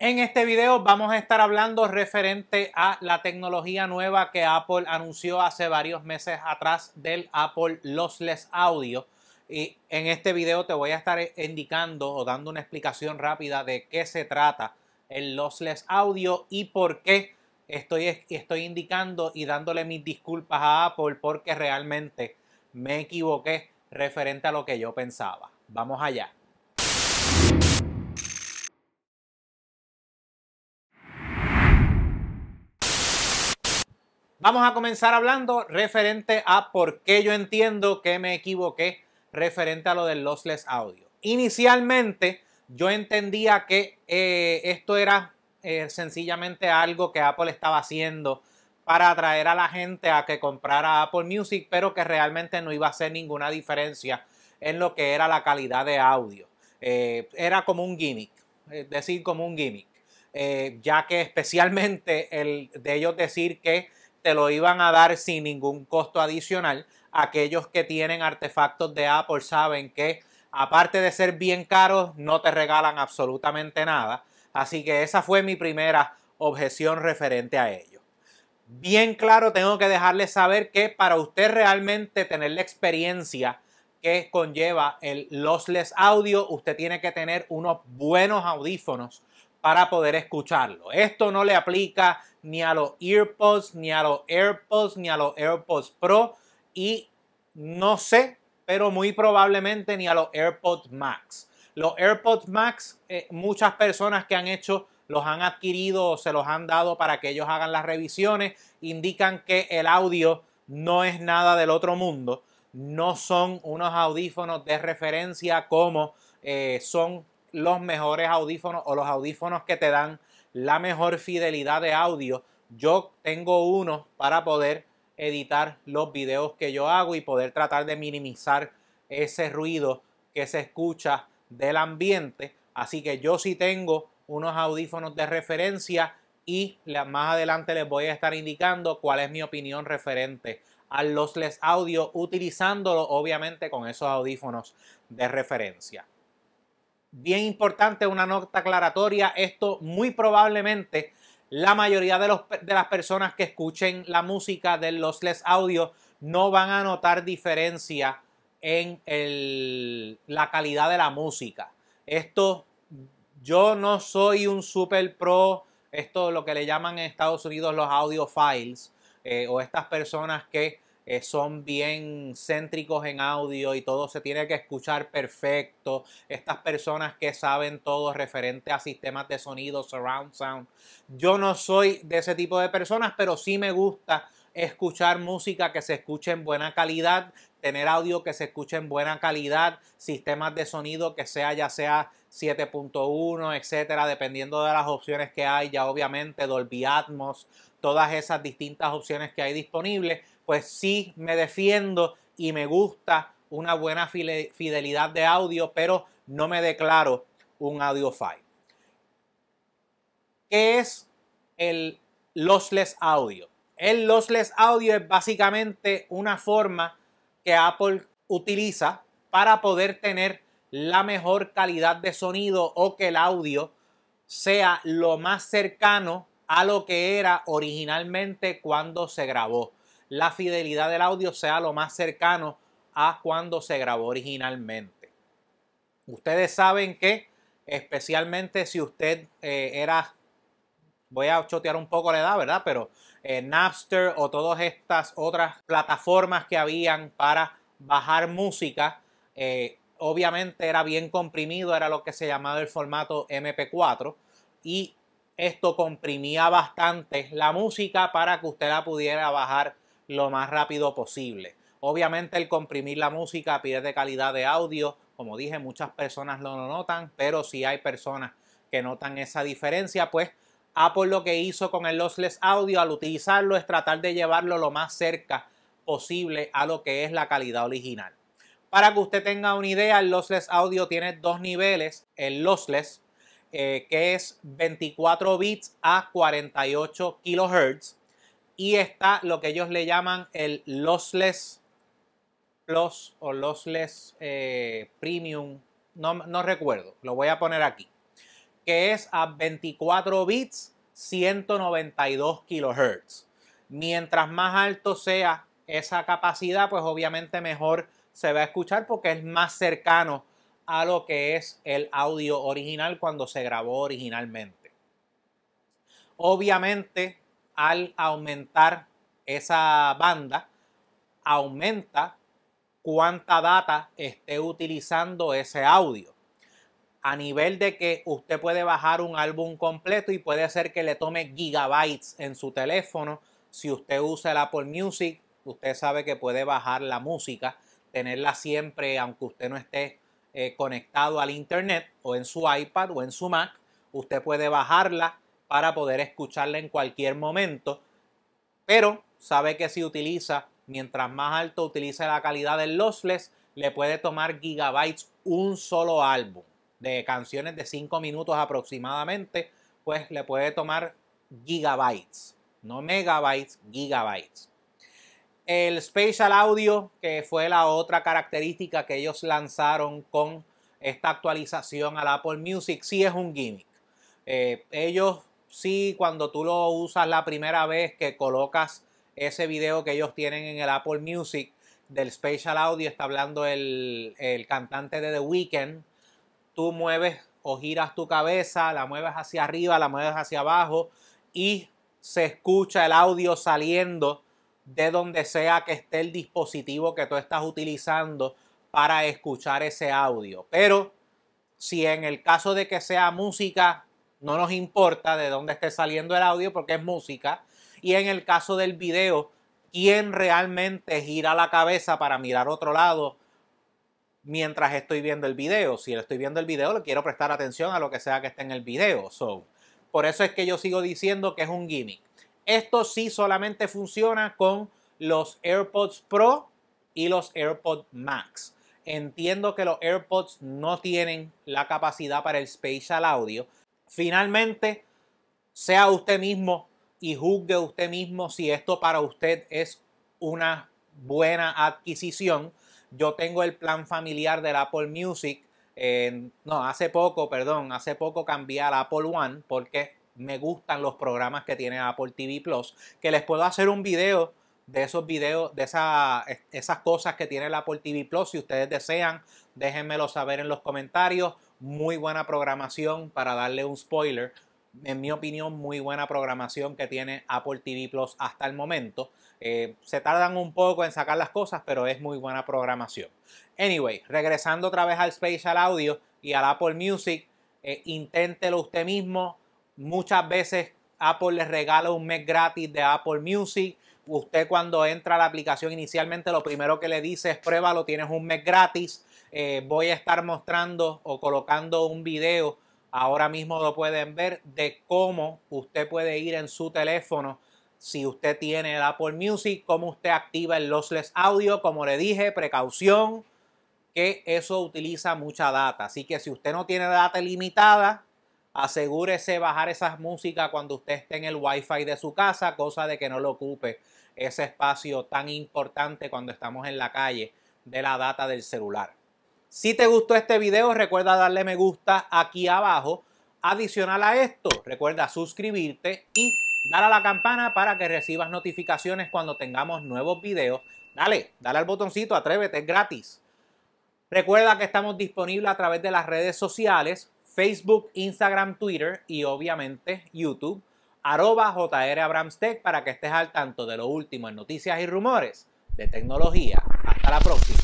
En este video vamos a estar hablando referente a la tecnología nueva que Apple anunció hace varios meses atrás del Apple Lossless Audio. Y en este video te voy a estar indicando o dando una explicación rápida de qué se trata el Lossless Audio y por qué estoy, estoy indicando y dándole mis disculpas a Apple porque realmente me equivoqué referente a lo que yo pensaba. Vamos allá. Vamos a comenzar hablando referente a por qué yo entiendo que me equivoqué referente a lo del lossless audio. Inicialmente yo entendía que eh, esto era eh, sencillamente algo que Apple estaba haciendo para atraer a la gente a que comprara Apple Music, pero que realmente no iba a hacer ninguna diferencia en lo que era la calidad de audio. Eh, era como un gimmick, es decir, como un gimmick, ya que especialmente el de ellos decir que te lo iban a dar sin ningún costo adicional. Aquellos que tienen artefactos de Apple saben que aparte de ser bien caros, no te regalan absolutamente nada. Así que esa fue mi primera objeción referente a ello. Bien claro, tengo que dejarles saber que para usted realmente tener la experiencia que conlleva el lossless audio, usted tiene que tener unos buenos audífonos para poder escucharlo. Esto no le aplica ni a los EarPods, ni a los AirPods, ni a los AirPods Pro y no sé, pero muy probablemente ni a los AirPods Max. Los AirPods Max, eh, muchas personas que han hecho los han adquirido o se los han dado para que ellos hagan las revisiones, indican que el audio no es nada del otro mundo, no son unos audífonos de referencia como eh, son los mejores audífonos o los audífonos que te dan la mejor fidelidad de audio. Yo tengo uno para poder editar los videos que yo hago y poder tratar de minimizar ese ruido que se escucha del ambiente. Así que yo sí tengo unos audífonos de referencia y más adelante les voy a estar indicando cuál es mi opinión referente a los les audio utilizándolo obviamente con esos audífonos de referencia bien importante, una nota aclaratoria, esto muy probablemente la mayoría de, las personas que escuchen la música de los Les Audio no van a notar diferencia en la calidad de la música. Esto, yo no soy un super pro, esto lo que le llaman en Estados Unidos los audio files, eh, o estas personas que eh, son bien céntricos en audio y todo se tiene que escuchar perfecto. Estas personas que saben todo referente a sistemas de sonido, surround sound. Yo no soy de ese tipo de personas, pero sí me gusta escuchar música que se escuche en buena calidad, tener audio que se escuche en buena calidad, sistemas de sonido que sea ya sea 7.1, etcétera, dependiendo de las opciones que hay, ya obviamente Dolby Atmos, todas esas distintas opciones que hay disponibles, pues sí me defiendo y me gusta una buena fidelidad de audio, pero no me declaro un audio file. ¿Qué es el lossless audio? El lossless audio es básicamente una forma que Apple utiliza para poder tener la mejor calidad de sonido o que el audio sea lo más cercano a lo que era originalmente cuando se grabó la fidelidad del audio sea lo más cercano a cuando se grabó originalmente. Ustedes saben que, especialmente si usted eh, era, voy a chotear un poco la edad, ¿verdad? Pero eh, Napster o todas estas otras plataformas que habían para bajar música, eh, obviamente era bien comprimido, era lo que se llamaba el formato MP4 y esto comprimía bastante la música para que usted la pudiera bajar lo más rápido posible. Obviamente el comprimir la música pierde calidad de audio, como dije, muchas personas lo notan, pero si hay personas que notan esa diferencia, pues por lo que hizo con el lossless audio al utilizarlo es tratar de llevarlo lo más cerca posible a lo que es la calidad original. Para que usted tenga una idea, el lossless audio tiene dos niveles, el lossless, eh, que es 24 bits a 48 kilohertz, y está lo que ellos le llaman el lossless plus o lossless eh, premium, no, no recuerdo, lo voy a poner aquí, que es a 24 bits, 192 kilohertz. Mientras más alto sea esa capacidad, pues obviamente mejor se va a escuchar porque es más cercano a lo que es el audio original cuando se grabó originalmente. Obviamente al aumentar esa banda, aumenta cuánta data esté utilizando ese audio. A nivel de que usted puede bajar un álbum completo y puede ser que le tome gigabytes en su teléfono. Si usted usa el Apple Music, usted sabe que puede bajar la música, tenerla siempre, aunque usted no esté eh, conectado al Internet o en su iPad o en su Mac, usted puede bajarla para poder escucharla en cualquier momento, pero sabe que si utiliza, mientras más alto utilice la calidad del lossless, le puede tomar gigabytes un solo álbum de canciones de 5 minutos aproximadamente, pues le puede tomar gigabytes, no megabytes, gigabytes. El Spatial Audio, que fue la otra característica que ellos lanzaron con esta actualización al Apple Music, sí es un gimmick. Eh, ellos sí, cuando tú lo usas la primera vez que colocas ese video que ellos tienen en el Apple Music del Spatial Audio, está hablando el, el cantante de The Weeknd, tú mueves o giras tu cabeza, la mueves hacia arriba, la mueves hacia abajo y se escucha el audio saliendo de donde sea que esté el dispositivo que tú estás utilizando para escuchar ese audio. Pero si en el caso de que sea música, no nos importa de dónde esté saliendo el audio porque es música. Y en el caso del video, quién realmente gira la cabeza para mirar otro lado mientras estoy viendo el video. Si estoy viendo el video, le quiero prestar atención a lo que sea que esté en el video. So, por eso es que yo sigo diciendo que es un gimmick. Esto sí solamente funciona con los AirPods Pro y los AirPods Max. Entiendo que los AirPods no tienen la capacidad para el spatial audio, Finalmente, sea usted mismo y juzgue usted mismo si esto para usted es una buena adquisición. Yo tengo el plan familiar del Apple Music. Eh, no, hace poco, perdón, hace poco cambié al Apple One porque me gustan los programas que tiene Apple TV Plus. Que les puedo hacer un video de esos videos, de esas cosas que tiene el Apple TV Plus. Si ustedes desean, déjenmelo saber en los comentarios muy buena programación, para darle un spoiler, en mi opinión, muy buena programación que tiene Apple TV Plus hasta el momento. Eh, se tardan un poco en sacar las cosas, pero es muy buena programación. Anyway, regresando otra vez al Spatial Audio y al Apple Music, eh, inténtelo usted mismo. Muchas veces Apple les regala un mes gratis de Apple Music usted cuando entra a la aplicación inicialmente lo primero que le dice es prueba, lo tienes un mes gratis. Eh, voy a estar mostrando o colocando un video, ahora mismo lo pueden ver, de cómo usted puede ir en su teléfono. Si usted tiene Apple Music, cómo usted activa el lossless audio, como le dije, precaución, que eso utiliza mucha data. Así que si usted no tiene data limitada, asegúrese bajar esas músicas cuando usted esté en el Wi-Fi de su casa, cosa de que no lo ocupe ese espacio tan importante cuando estamos en la calle de la data del celular. Si te gustó este video, recuerda darle me gusta aquí abajo. Adicional a esto, recuerda suscribirte y dar a la campana para que recibas notificaciones cuando tengamos nuevos videos. Dale, dale al botoncito, atrévete, es gratis. Recuerda que estamos disponibles a través de las redes sociales, Facebook, Instagram, Twitter y obviamente YouTube arroba Abramstech para que estés al tanto de lo último en noticias y rumores de tecnología. Hasta la próxima.